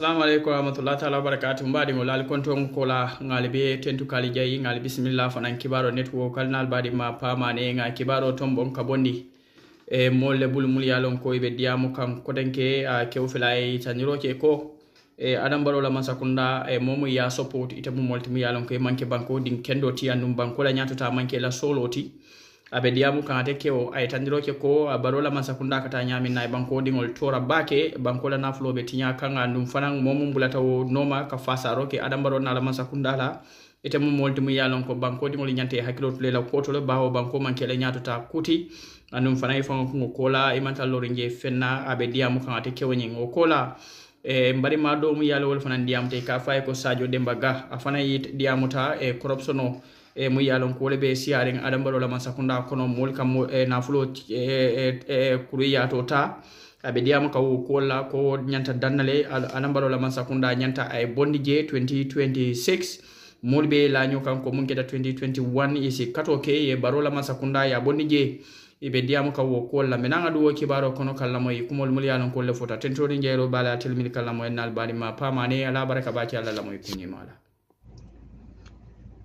assalamu aleykum warahmatullahi taala wabarakatu mbaɗi mo laali konton kola ŋaali be tentu kaali jayi ŋaali bisimilla fanan kibaro netwo kalnal baɗi ma pamane ŋa kibaro ton bon ka bondi e molle bul mul yalon ko ɓe diyamo kan kotenke a kew fela e ke ko e adam la masakunda e momo ya support ite mu molti mu yalon ko e manke banko din kendo ti andum banko la ñatota manke la solo ti aɓe ɗiyamu kanate kewo ay ke ko barola mansakunda kata nyami na banko dingol tora bake banko la naflo be tinya kanga ndum fanang momum bulata wo noma ka fasa roke adam baro na la la ete mum molti mu yalon ko banko bankodiŋol ñante e hakkilo tule la le bawo banko man kele nyato ta kuti ndum fanay fanga ko kola e manta lori nge fenna aɓe ɗiyamu kanate kewoñiŋ ngo kola e mbari ma dow mu yalowol fanan ndiyamte ka fay ko sajo demba ga afana fana yi ɗiyamuta e corruption o e eh, mu ye a lon ko wole be siyariŋ adambalu la mansakunda kono moolu ka nafulo kuruyato ta abe diyama ka wo kuwol la ko eh, eh, ñanta dannale adambalu la mansakunda ñanta a ye bondi je 2026 moolu be laño kan ko mun keta 2021 isi kato ke ye baro la masakunda ya bondi je ibe diyamu ka wo kuwol la menaŋ adu wo kibaro kono kallamo ye kumolu mulu ye a lon kuwol le fota tentori jeyiro bala atelmini kallamo ye naal balima pamane ala baraka baki alla lamo ye kuñima la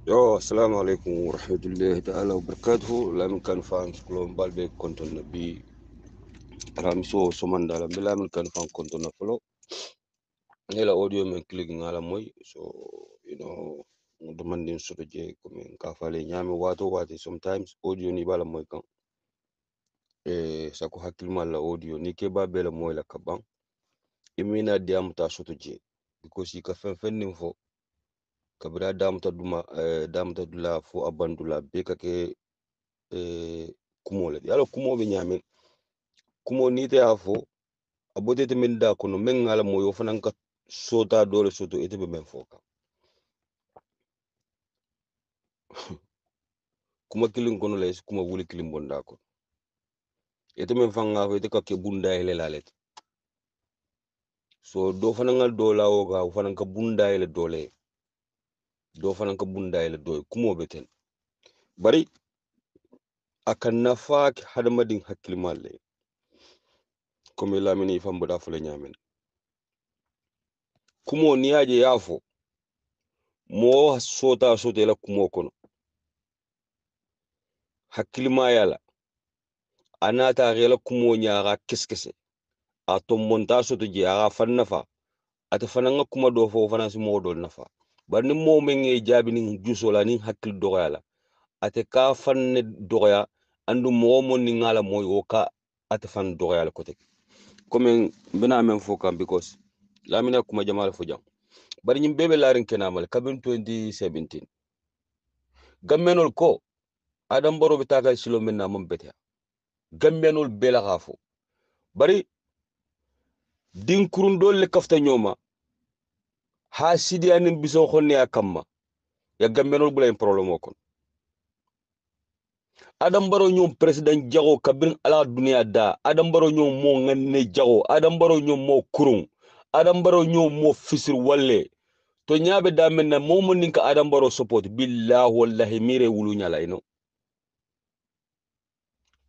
yo assalamu aleykum warahmatullahi taala wabarakatuhu lamin kan fan fulo balɓe kontonno bi arami so somandala mbe kan fan kontonno fulo nela audio men clique ngala moy so you know demandin soto je komin kafale ñaami waato waati sometimes audio ni bala moy kan e sako hakkilmal la audio ni ke babela moy la ka ɓan imina diyamta soto je because i fen fen nin fo kabiri a duma eh, damata dula fo a bandula bee ka eh, kumo le yalo kumo be ɲaami kumo ni te y'a fo a min da kono meŋ ŋa la moyo fanaŋ ka sota dole soto ite be meŋ fo kuma kiliŋ kono la kuma wuli kiliŋ bonda kono ite meŋ faŋ ŋa ite ka ke bunda hele la so do fanaŋ ŋa dola wo ka wo ka bunda hele dole do fanan ka bundayla doy kumoɓe beten bari akan aka nafaaki hadamadin hakkilmalle komi lamini da fula nyamin kumo niyaje yafo mo sota sota la kumo kono ma yala anata gela kumo ñaaka keskese atom montage to je aka fan nafa ata fananga kuma do fo fanasi si nafa bari ni moo meŋ ye jaabi niŋ juso la ni hakil dɔgɔya la ate ka fan ne dɔgɔya andu mo mo ni ngala moy moyi wo ka ate fan dɔgɔya la kote comme bena même fo kaŋ because lamina kuma jama le fo jaŋ bari ñiŋ bee be laariŋ kenama le kabiriŋ 2017 gamenol ko adam boro bi tagal silo meŋ na maŋ beteya gambenol bee la kaa fo bari dinkurundoolu le kafuta ñooma ha sidi anin biso honne a kamma yaggambenol ɓulaen probléme o kon adam baro ñom président jago kabin ala duniya da adam baro ñom mo nganne jago adam baro ñom mo kurung adam baro ñom mo fisir walle to ñaaɓe damen na momo ninka adam baro support billah wallahi mire wulu ñala ino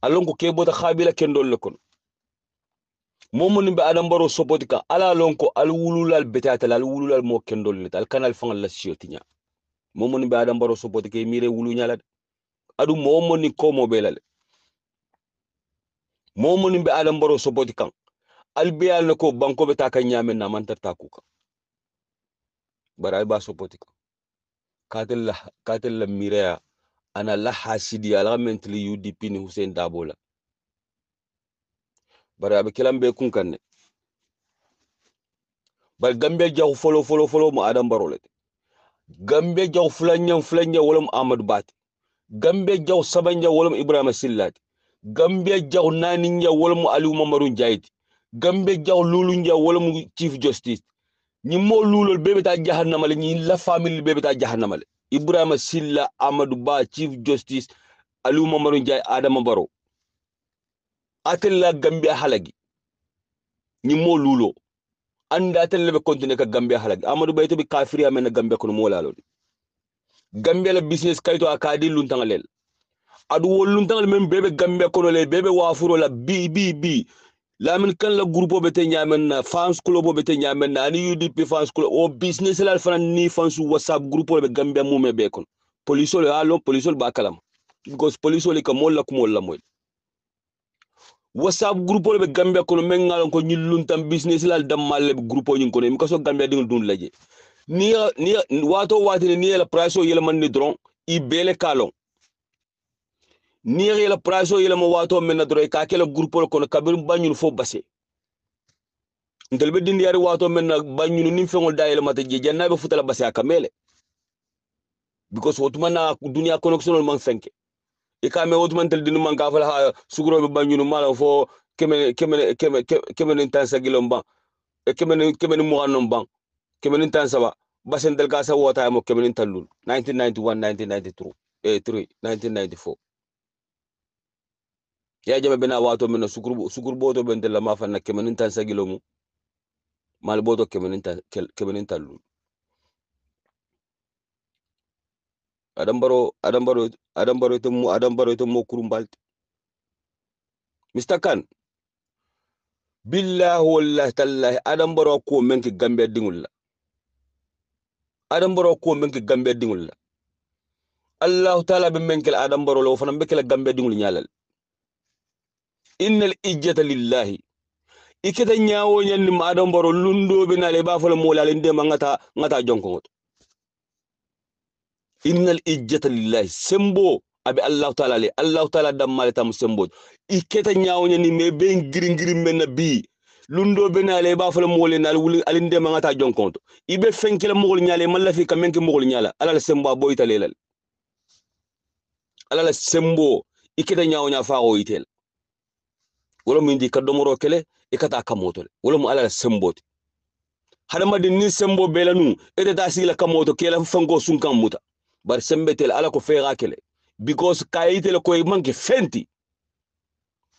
alonko ke bota xaabila kendol le kon momunu be adambaro soboti kan ala lon ko al wululal betatala al wululal mo kendol net al kanal fangal la siotinya. tiña momunu be adambaro soboti ke mire wulu ñala adu momoni komo be lale momunu be adambaro soboti kan al beyal ne ko banko be ta kan na mantar ta ku kan bara ba soboti kan katel la katel la mireya ana la hasidi ala mentli udp ni hussein dabola bari a bɛ kilan bɛɛ kun kan dɛ bari gambia jago folo folo fɔlɔ mu adam baro le gambia jago filanɲɛ filanɲɛ wolom amadu bate gambia jago sabanɲɛ wolom ibrahima sillate gambia jago naaninɲɛ wolom mamadou mamadu gambe jaw lulu nya wolom chief justice ni mo lulul bebe ta jahannama le ñi la famille bebe ta jahannama le ibrahima silla amadou ba chief justice aliu mamadou jaay adam baro atella gambia halagi ni mo lulo anda atella be kontine ka gambia halagi amadu bayto be kafiri amena gambia ko mo la lodi gambia la business kayto akadi luntangalel adu wol wolluntangal men bebe gambia ko le bebe wafuro la bi bi bi la lamin kan la groupe obete nyamen na fans club obete nyamen na ni udp fans club o business la fana ni fans whatsapp groupe obete gambia mume be kono police le allo police le bakalam gos police le ka molla ko molla moy whatsapp groupe le be gambia kono men ngalon ko ñilluntan business lal dammalle be groupe ñin kono mi kaso gambia dingol dun laje ni ni wato watine ni la price o man ni dron i bele kalon ni la price o yele mo wato men dron ka kele groupe le kono kabir bañun fo basé ndel be dindi yari wato men na bañun nim fengol dayele mata je jannabe futala basé akamele because wotuma na dunia connection man fenke e kame wodumantel ɗi numman kafal ha sukuroɓe bañunu malon fo kemenin tan sagilon ban kemeni muhannon ban kemenin tan saba basentel ka sa wotaye mo kemenin tallul 1994 ya jama bena wato mino sukuru boto bentella mafanna kemenin tan sagilomu mal boto kemenin tallul adambaro adambaro adambaro temu adambaro temu kurum balti mister kan billahi wallahi tallahi adambaro ko menki gambe dingulla adambaro ko menki gambe dingulla allah taala be menkel adambaro lo fana bekela gambe dingul nyalal innal ijjata lillahi ikita nyawo nyanni adambaro lundo binale ba fala molale ndema ngata ngata jonkongoto innal ijjata lillahi sembo abe allah taala le allah taala dammale tam sembo iketa nyaawonya ni me be ngiri ngiri men bi lundo be na le ba fala mole na wul alinde ma ngata jonkonto ibe fenkela mogol nyaale malla fi kamen ke mogol nyaala alal sembo boyta lelal alal sembo iketa nyaawonya faawo itel wala mu indi kadomoro kele ikata kamotole wala mu alal sembote hadamadin ni sembo belanu ete ta sigila kamoto kela fango sun muta bar sembetel ala ko feera kele because kayitel koye manke fenti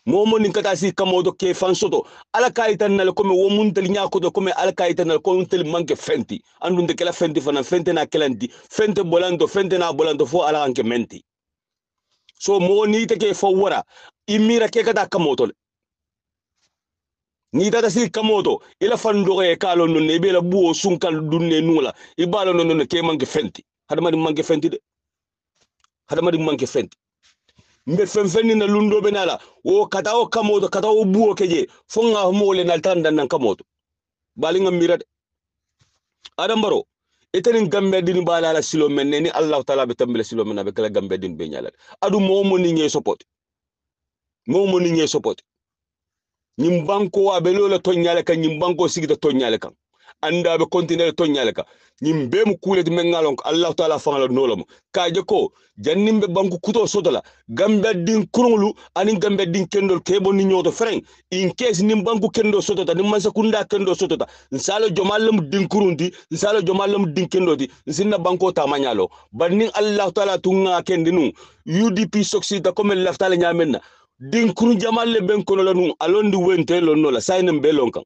momo ni kata si kamodo ke fansoto ala kayitan nal komi womuntel ñakoto komi ala kayitan nal untel manke fenti andu de kala fenti fana fenti na kelandi fenti bolando fenti na bolando fo ala anke menti so mo ni te ke fo wara imira ke kata kamoto ni tata si kamoto ila fandoye e kalo no ne bela buo sunkal dunne nula ibalo no no ke manke fenti hadamadi manke fenti de hada mari manke fenti mbe fenfenni na lundo be o kata o kamoto kata o buwo keje fo nga mole na tanda nan kamoto bali nga mirat adam baro etenin gambe din bala la silo men ni allah taala be tambele silo men be kala gambe din be nyala adu momo ni ngay support momo ni ngay support nyimbanko wa be lola kan nyimbanko sigita to kan anda be continuer to nyaleka nyim be mu kule de mengalon allah taala fangala nolom ka je ko jannim be banku kuto sotola gambe din kurunglu ani gambe din kendol kebo ni nyoto freng in case nim banku kendo sotota nim masa kunda kendo sotota nsalo jomalam din kurundi nsalo jomalam din kendoti sinna banko ta manyalo bannin allah taala tunga kendinu udp soksita comme laftala nyamenna din kuru jamal le ben kono lanu alondi wente lonno la saynen be lonkan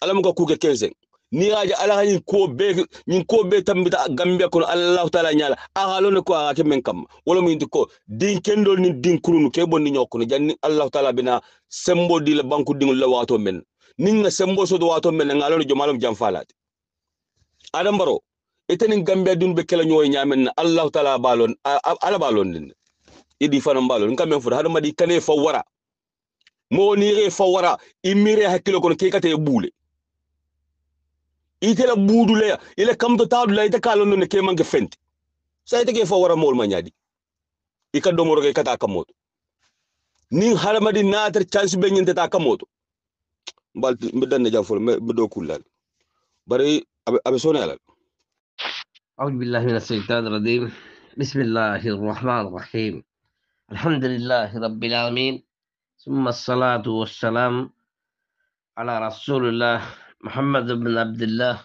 alamu ka kuke kense ni aja ala ni ko be ni ko be tambita gambia ko allah taala nyala ahalo ne ko ake men kam wala mo ndiko din kendol ni din kurunu ke bonni nyokko janni allah taala bina sembo di la banku dingol la wato men ninga sembo so do wato men ngalo jam jamfalati adam baro eten gambia dun be kala nyoy nyamen allah taala balon ala balon din idi fa fanam balon kam men fu hada madi kane wara mo ni re fa wara imire hakilo kono ke kate bule ite la budule ya ile kamto taadula ite kalondo ne kemange fenti sa ite ke wara mol manyadi ika domoro ke kata kamoto nin di natar chance be nyinte ta kamoto mbal mbedan na jafol mbedo kulal bari abe sona ala أعوذ بالله من الشيطان الرجيم بسم الله الرحمن الرحيم الحمد لله رب العالمين ثم الصلاة والسلام على رسول الله محمد بن عبد الله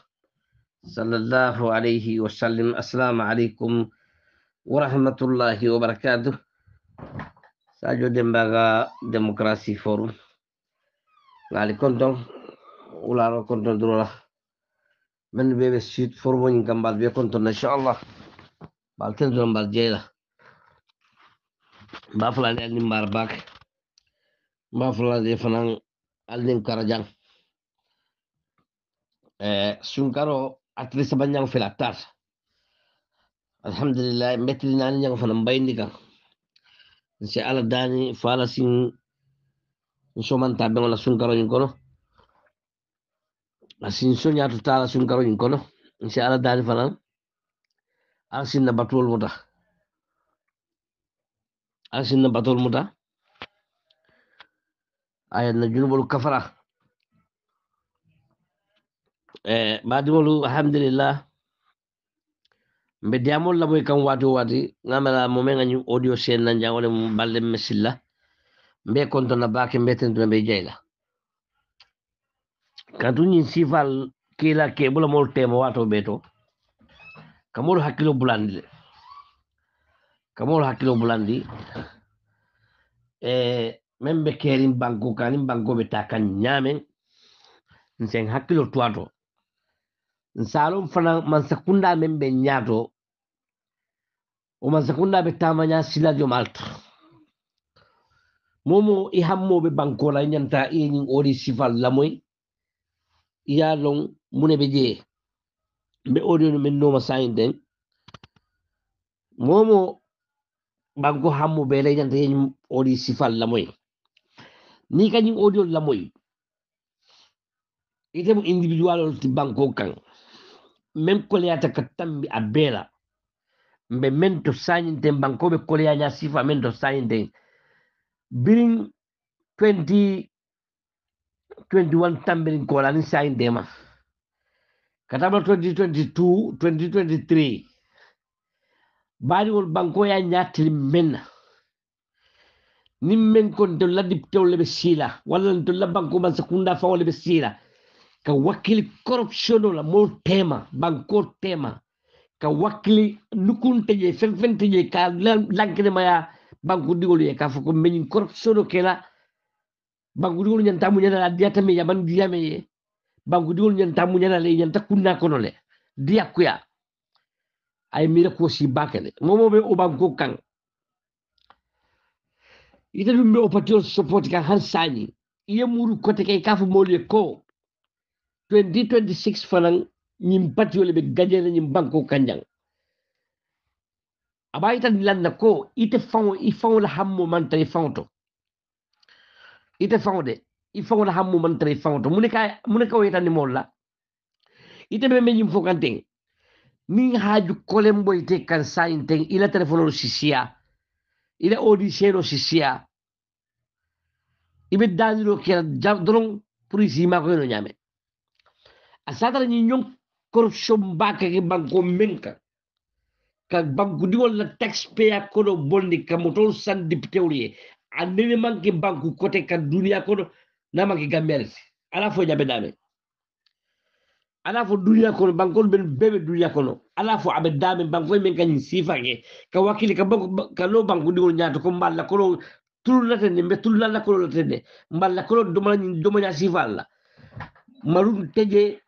صلى الله عليه وسلم السلام عليكم ورحمة الله وبركاته sajo dembaga demokrasi forum ngali kontong ularo kontong dulu lah men bebe sit forum ni kambal be kontong insyaallah balken don barjela ba fulani al nimbar bak ba fulani fanan al nim karajang sunkaro atri saban yang filatar alhamdulillah metri nan yang fanan bayndi kan insha Allah dani fala sin insoman tabe wala sunkaro nyin kono asin sonya to tala sunkaro nyin kono insha Allah dani fanan asin na batul muta asin na batul muta ayat na junubul kafara eh madimolu alhamdulillah mbe diamol la moy kam wati wati ngamala mo me ngani audio sen nan jawole mo balle mesilla mbe konto na bake mbe tento mbe jeyla kantu ni sifal kila ke bula mol tema wato beto kamol hakilo bulandi kamol hakilo bulandi eh membe kerin banko kanin banko be takan nyamen nsen hakilo twato nsalum fana mansakunda men ɓe ñaato o mansakunda ɓe tamaña siladio malta momo i hammoɓe bankola ñanta eñin ori sifal lamoy iya lon mune ɓe jeye ɓe odino men noma sayin den momo banko hammoɓe lay ñanta yeñin ori sifal lamoy ni kañum audio lamoy itemo individual ti banko kan men koleyata ka tambi a bee la mbe men to sañinten banko ɓe sifa men to sañinten birin 2021 tambirin kolani sañintema katabla 2022 2023 baariwol banko ya ñatili men na nin men kon to la ɓe siila walla to banko man sakunda fawol le ɓe siila ka wakili corruption la mo tema banko tema ka wakkili nukunte je fenfente je ka lankede maya banku digol ye ka fo ko meñin corruption do kela banku digolu nyanta mu nyana diata me yaban diame ye banku digol nyanta mu nyana le nyanta kunna kono le diakuya ay mira ko si bakale momo be o banko kan ite dum be o patio support ka har sani iye muru kote kay kafu mol ye ko 2026 fanan ñim batiyole ɓe gajene ñim banko kanjang aɓa yitandi lanna ko ite fawo i fawola hammo manta i fawo to ite fawo de i fawola hammo manta i fawo to mune ka mune ka o mol la ite ɓe ɓe ñim fo kanten min haaju kolen boyte kan sayinten ila téléphonolo sisiya ila auditiono sisiya iɓe daniro kela doron pour isima koyeno ñamen asata ni nyong corruption baka ke banko menka ka banko diwol na taxpayer kono bondi kamotol san député wliye anene manke banko kote ka dunia kono na manke gambelsi ala fo jabe dame ala fo dunia kono banko ben bebe dunia kono ala fo abe dame banko men kan sifa ke ka wakili ka banko ka lo banko diwol nyaato ko mballa kono tullatende mbe tullalla kono latende mballa kono domala nyi domanya sifalla marum teje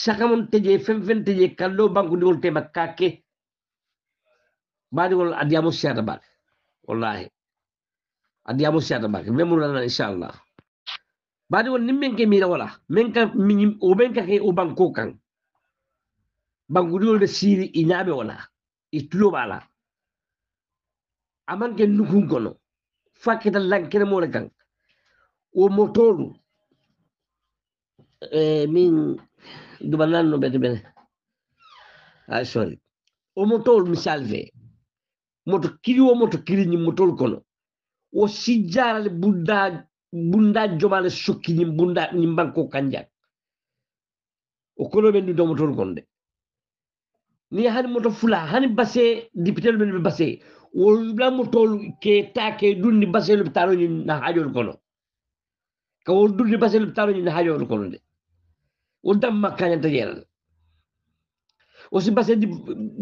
sakamonteje fenfenteje kallo bankudiŋol tema kake baadiŋol adiyamo siyata bake wallahi adiyamo siyata bake memurana inchallah baadiŋol niŋ meŋ ke miira wala meŋ ka o meŋ ka ke o banko kaŋ bankudiŋol de siri i wala i tulo baa ke nukun kono fo a keta lankiremo le kaŋ wo motoolu Eh, min gubernanno bete bene ay ah, sorry omo tol misal fe moto kiri wo moto kiri ñim mo tol kono wo sijjarale bunda bunda jomale sokki ñim bunda ñim banko kanja o kono men ɗum domo tol kon de ni hani moto fula hani base dipitel men ɓe base wo lamo tol ke take dunni base lopitanoñi na haajol kono ka wo dunni base lopitanoñi na haajol kono de Unta makan yang terjel. Usi basi di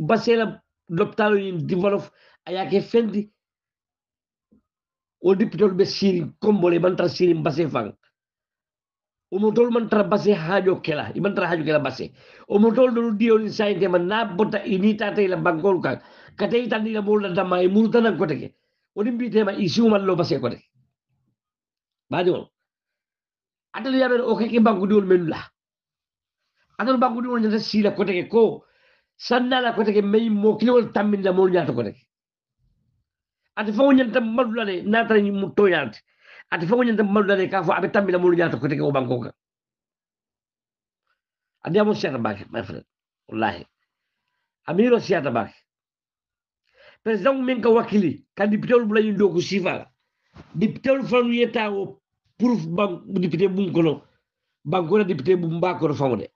basi la di malof ayake fendi. O di pitol be siri kombo le mantra fang. O motol mantra basi hajo kela. I mantra kela basi. O motol dulu dio ni sai te mana bota ini ta te la bangkol ka. Ka te itan ni la bol la damai muta na kote lo basi kote ke. Ba diol. Ata liya be oke ke bangkudul melula. adon bagudu won nyata sila kote ke ko sanna la kote ke may mo kilo wal tammin la mo nyata kote ati fo nyanta madula le nata ni mu toyante ati fo nyanta madula le ka fo abe tammi la mo nyata kote ke o banko ka andi amo siata bake my friend wallahi amiro siata bake president min ka wakili kan député wol bula ñu doku sifala député wol fanu yeta o pour député bum kono bankora député bum ba kono famu de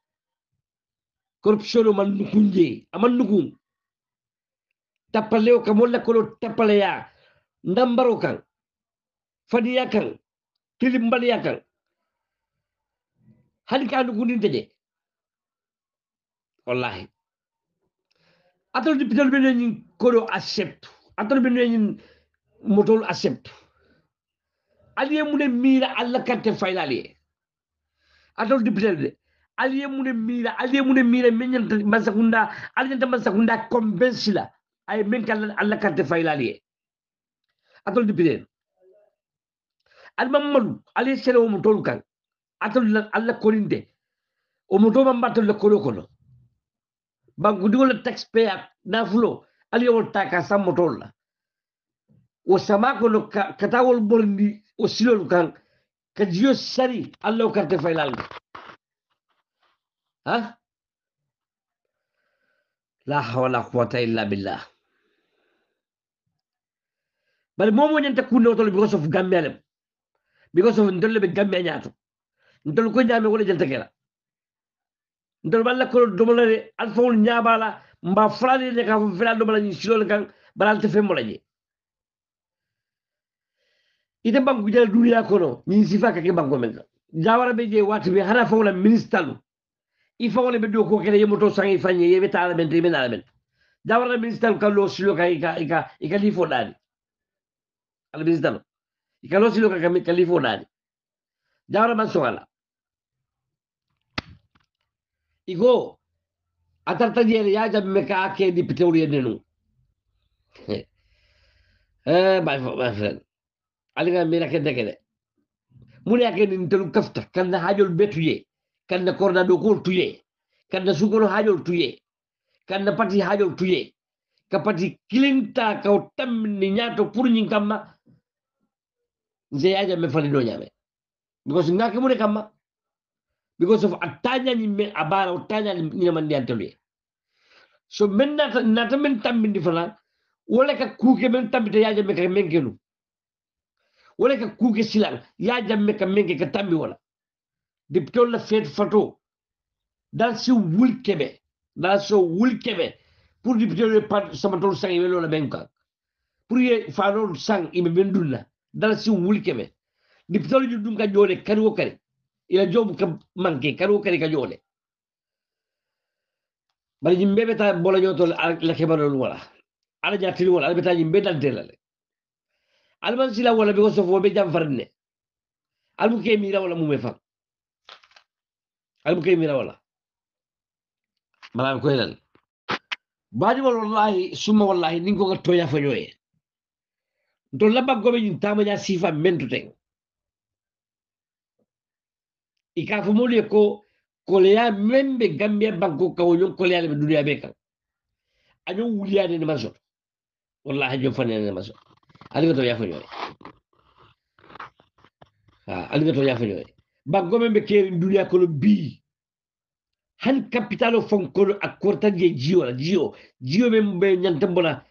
corruption man nukunje aman nukun tapaleo kamolla kolo tapaleya ndambaro kan fadiya kan tilimbaliya kan hali ka nukundinte je wallahi atol di pital benen ñin kodo accept atol benen ñin motol accept aliye mune mira alla kante faylali atol di pital de aliye mune mira aliye mune mira menyanta masakunda aliye masakunda convince la ay men kala alla karte fayla aliye atol dipide al mamadu aliye sere o mutol kan atol alla korinde o muto mamba atol kolo kolo bangu diwol taxpayer na fulo aliye wol taka sam mutol la o sama ko katawol bolndi o silol kan ka jiyo sari alla karte fayla aliye Hah? La hawla quwata illa billah. Bal momo ñanta kundo to because of gambelam. Because of ndol be gambe ñatu. Ndol ko ñame wala jël tekela. Ndol bal ko duma la re alfaul ñabala mba frali de ka fela duma la ñi ci lol gang balal te fembu la ñi. Ite bang bi jël dunya ko no ñi ci fakka ke bang ko mel. Jawara be je wat bi hala fawla ministalu. يفون بدو كو كده يموتو ساني فاني يبي تعلمن تيمين علمن دور المينستر كلو سلو كا إيكا إيكا إيكا ليفو نادي المينستر إيكا لو سلو كا كا ليفو نادي دور من سوالا إيكو أترتا ديالي يا جاب مكا أكي دي بتوري ننو آه باي فوق باي فوق عليك ميرا كده كده مولا كده انتلو كفتر كان حاجة البيت ويه kanna coordonnaɗo kol tuye kanna sukolo haajol tuye kanna pati haajol tuye ka pati kilinta ka tammini ñaato pour kamma nse yaaja me fani ɗo ñaame because ŋaake mune kamma because of a tañañi men a baara o tañaani ñinamandi anteluye so men nata nata men tammindi wala ka kuuke men tambita yaaja me ka menkenu wala ka kuuke silan yaaja me ka menke ka tambi wala di fet photo dans ce wul kebe dans ce wul kebe pour diptolle samatol sang imelo la benca. pour farol fanon sang ibe bendunna dans Di wul kebe diptolle dum ka jole kari wo kari ila jom ka manke kari wo kari ka jole bari jimbe beta bola nyoto la kebaro wala ala jatil wala beta jimbe dal delale alman sila wala be ko sofo be jam farne almu ke mira wala mu me fam المهم ميراولا ملام كويلن باجي والله ثم والله نينكو تويا فنيوي دون لبا غوبي نتاما جا سيفا ko le be año wallahi ne to yafa Algo ha yafa bagome be keri duniya kolo bi han kapitalo fonkolo ak je jio la jio jio men be ñantambola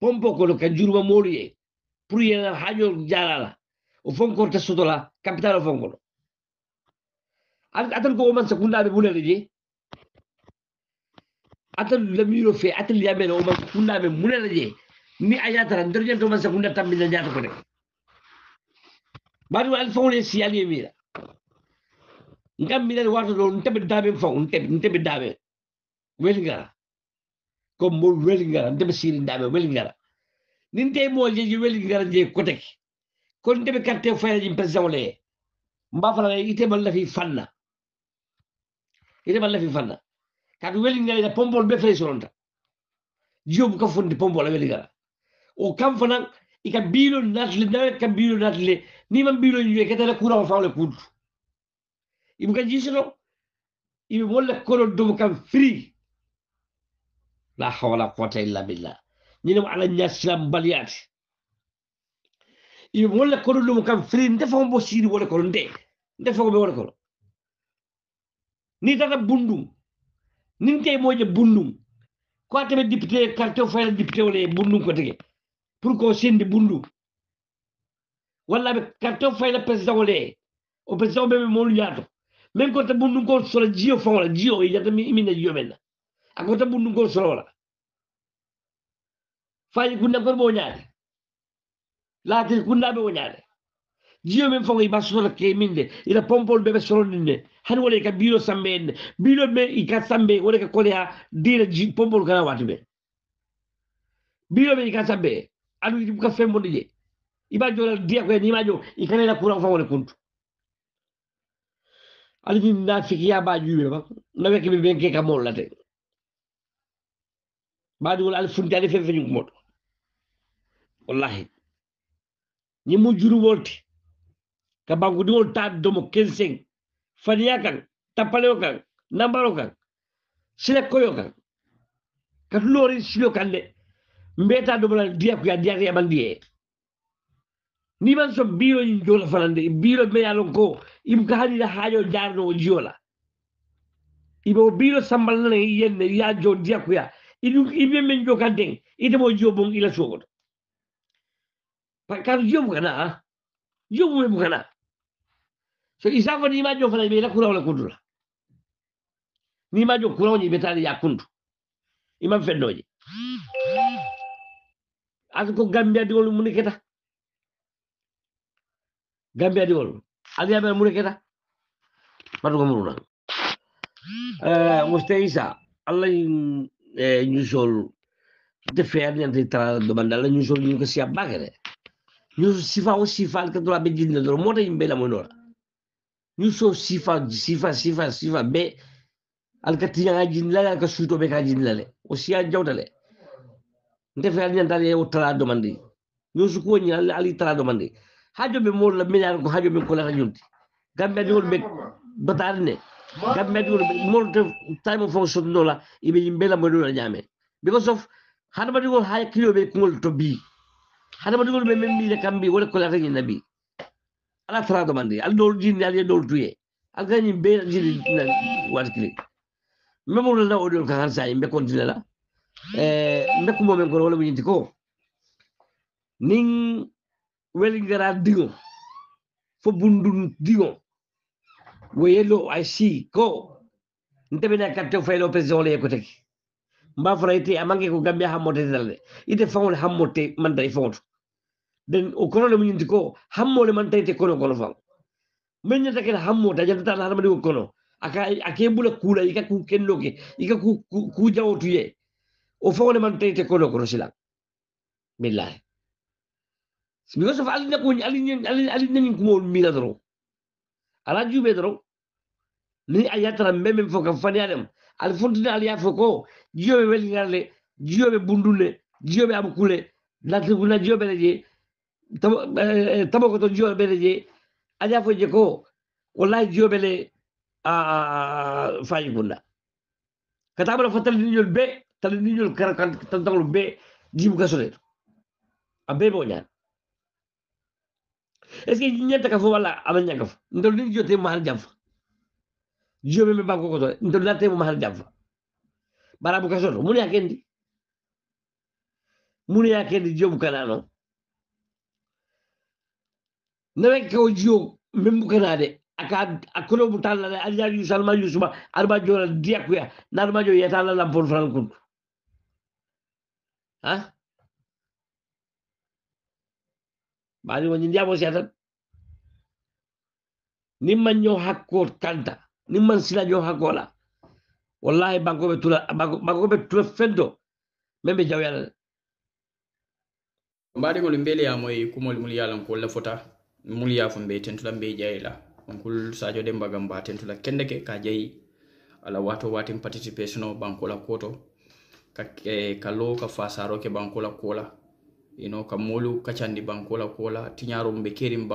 pompo kolo ka juruma moolu ye pour ya hajo jala la o fonkorta soto la kapitalo fonkolo atal ko man be bulal je atan lamiro fe atal yamene o man be mulal je ni ayata ran nder ñanto man sakunda na ñata ko de bari alfawne siyali e mira ఇంకా మీద వాడుతుంది ఉంటే బిడ్డామే ఉంటే ఉంటే బిడ్డామే వేలింగారా కొమ్ము వేలింగారా అంతే సీరిందామే వేలింగారా ನಿಂತೆ ಮೋಜೆ ವೆಲಿಗೆ ಗರಂಜೆ ಕೊಟೆಗೆ ಕೊಂಟೆ ಬೆ ಕರ್ತೆ ಫೈರಜಿ ಪೆಸವಳೆ ಮಬಾಫಲ ಇತೆ ಮಲ್ಲ ಫಿ ಫನ್ನ ಇತೆ ಮಲ್ಲ ಫಿ ಫನ್ನ ಕಾದು ವೆಲಿಗೆ ಗರ ಪೊಂಬೋಲ್ ಬೆ ಫ್ರೆಸ್ ರೋಂಟ ಜೋಬ್ ಕ ಫುಂಡಿ ಪೊಂಬೋಲ ವೆಲಿಗೆ ಗರ ಓ ಕಂ ಫನ ಇಕ ಬೀಲು ನಾಟ್ಲಿ ನವೆ ಕ ಬೀಲು ನಾಟ್ಲಿ ನಿಮಂ ಬೀಲು ಯು ಕೆತಲ ಕೂರ ಫಾವಲೆ ಕೂತು yimɓe gajjisino yimɓe molle kono domo kam firi la hawla quwata illa billah ñinemo ala ñasilam mbaliyade yimɓe molle kono domo kam firi ndefao mbo siiri wole kono nde ndefao ɓe wole kono ni tata bundum nin te moƴe bundum ko ateme député quartier fayla député wole bundum ko tege pour ko sendi bundum walla ɓe quartier fayla président wole o président ɓeɓe molu ñaato même ko bundu ko solo jio fawla jio yata mi imina jio men ako ta bundu ko solo la Fai kunna ko bo nyaade laati kunna be wo nyaade jio men fawo iba solo ke minde ila pompol bebe solo ninde han wole ka bilo sambe en bilo me i ka sambe wole ka kole ha dira ji pompol kana wati be bilo me i ka sambe anu i ka fembo nije iba jola dia ko ni ma jo i kana la kura fawo le kuntu alifinnafikiya bajuɓe ma no wekkeɓe ɓen ke ka mollate baɗigol ali funti ali fefeñu moɗo wallahi ñimmo juruwolte ka bankudiŋol taɗdomo kenseŋ faniya kaŋ tappalewo kaŋ nambaro kaŋ sila koyo kaŋ katu loori silo kaŋ de mbeeta domola diyakuya diyata yamandiye ni man so biiro ñin jola fanande biiro me ye lon ko imkahadira hayo jarno jiola ibo biro sambalna yen ya jon dia kuya idu ibe men jo kandeng ide mo jo bong ila sogot pakar jo bukana ah? jo mu bukana so isafa ni ma jo fana be la kula wala kudula ni ma jo kula ni betali ya kundu imam fendoje asko gambia diwol muniketa gambia diwol Andiamo al Murekera. Marruca Muruna. Eh, Mustaisa, all'in eh, usual te fermi a tra domanda, alla Nusol che si abbagare. Nusol si fa o si fa il canto la bedina, lo muore in bella monora. so si fa, si fa, si fa, si fa, be al cattivo agindale, al cassuto per agindale, ossia giaudale. Non te fermi a andare oltre la domanda. Non si può niente, all'itra la hajoɓe mawɗo miñani ko hajoɓe min kolata ñolde gambeade wonɓe batade nde gambeade wonɓe mawɗo tawimo fonctionnement la eɓe yimɓe lamboɗe ɗo ñaame because of haɗa mbaɗi gol hay kiloɓe kugol to bi haɗa mbaɗi gol ɓe min mbiɗe kamɓe wona kolata ñinna bi ala traɗo mande ala ɗowr jinni ala ɗowr tuye ala kañum ɓe jini wata kili même wonana oɗon ka han sa yimɓe continue la e mbekkumomen kono wala mo ñinti ko nin Welingara Dion, Fobundun Dion. Wayelo, I see, go. Ntemena Captain Fay Lopez Ole Ekoteki. Mbafra ite amange ko gambia hammote dalde. Ite fawol hamote manda e fawol. Den o kono le munyindi ko hammole manta ite kono kono faw. Menya takel hammota janta na harmani ko kono. Aka akebula kula ika ku kenloke ika ku ku jawotuye. O fawole manta ite kono kono sila. Billahi. because of alina kun alina alina alina min kumo mi la doro ala jube doro ni ayatra meme fo kan fani adam al fontina al yafo ko jiobe weli ngale jiobe bundule jiobe amkule lati kuna jiobe leje tabo ko to jiobe leje aja fo je ko wallahi jiobe le a fayi kunna katabala fatal ni ñol be tal ni ñol kar kan tan tan be jibu kasole abe bo ñaan Est-ce que ñent ka fu wala amna ñanga fu? Ndol ni jotté mu xal jaf. Jobé më bako ko to. Ndol la té mu xal jaf. Bara bu ka so mu ne akendi. Mu ne akendi jobu kala no. Na ko jio më bu kala dé. Aka akolo bu tan la dé al salma yusuba arba jora diakuya. Na arba jori eta la lam pon fral kun. Hein? walinyaposiatan nimman ñoo hakkoo kanta ni man sila ñoo hakola wallahi banko be tula banko be tula fendo men ɓe jawyala de mbaɗigol mbele yamoy mol mul yalan ko la fota mul yafum ɓe tentula mbe jayila jeyla onkul sadio de mbagam mba tentula kende ke ka jayi ala wato watin participation o la koto ka, eh, ka lo ka fasaro ke bankola kola you know, ka kachandi bankola kola tinyaro ko la tiñaaromu be keeriŋ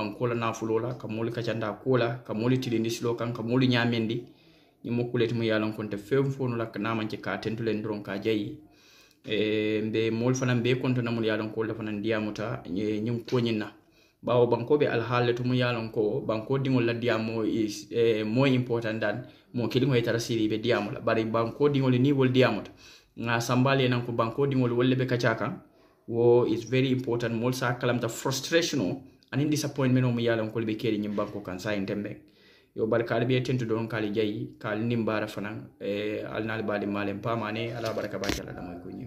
kachanda kola naafuloo tilindi siloo kaŋ nyamendi moolu ñaamendi mu yalon mu ye a loŋ konte feŋ foonu la naa maŋ ke ka a tentu len doroŋ ka jayi e eh, mbe mol fanaŋ be konto na mulu ye a loŋ ko wolu le fanaŋ diyaamuta bawo banko be alhaali le to mu yalon ko banko dingol la diyaamo eh, more important dan mo kilimo ye tara be diamula bari banko dingol ni wol diamuta diyaamuta nŋa sambaali ko banko dingol wolle be kachaka wo is very important mol sa kalamta frustration o anin disappointment o mu yala ko be kedi nyim banko kan sa intembe yo bar kali be tentu don kali jayi kali nimbara fanan e eh, alnal bali malen pamane ala baraka ba jala da moy